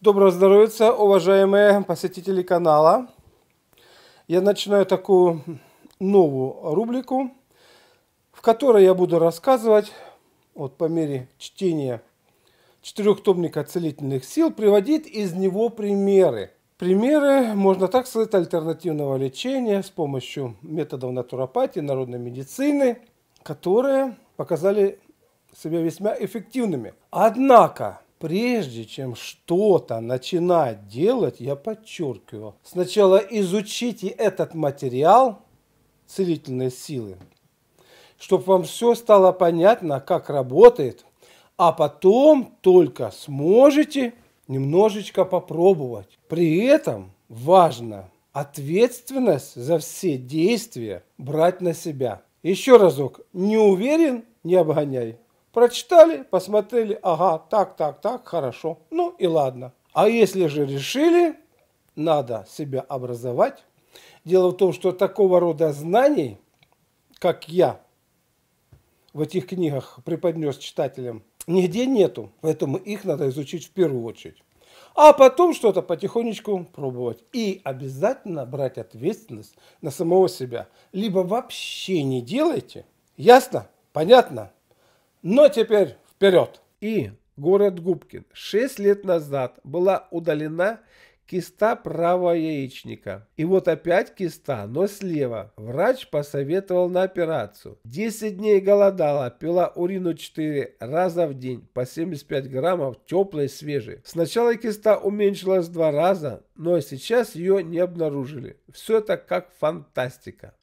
Доброго здоровья, уважаемые посетители канала. Я начинаю такую новую рубрику, в которой я буду рассказывать, вот по мере чтения четырехтомника целительных сил, приводить из него примеры. Примеры, можно так сказать, альтернативного лечения с помощью методов натуропатии, народной медицины, которые показали себя весьма эффективными. Однако, Прежде чем что-то начинать делать, я подчеркиваю, сначала изучите этот материал целительной силы, чтобы вам все стало понятно, как работает, а потом только сможете немножечко попробовать. При этом важно ответственность за все действия брать на себя. Еще разок, не уверен, не обгоняй. Прочитали, посмотрели, ага, так, так, так, хорошо. Ну и ладно. А если же решили, надо себя образовать. Дело в том, что такого рода знаний, как я в этих книгах преподнес читателям, нигде нету. Поэтому их надо изучить в первую очередь. А потом что-то потихонечку пробовать. И обязательно брать ответственность на самого себя. Либо вообще не делайте. Ясно? Понятно? Но теперь вперед! И город Губкин Шесть лет назад была удалена киста правого яичника. И вот опять киста, но слева. Врач посоветовал на операцию. 10 дней голодала, пила урину 4 раза в день по 75 граммов теплой свежей. Сначала киста уменьшилась в 2 раза, но сейчас ее не обнаружили. Все это как фантастика.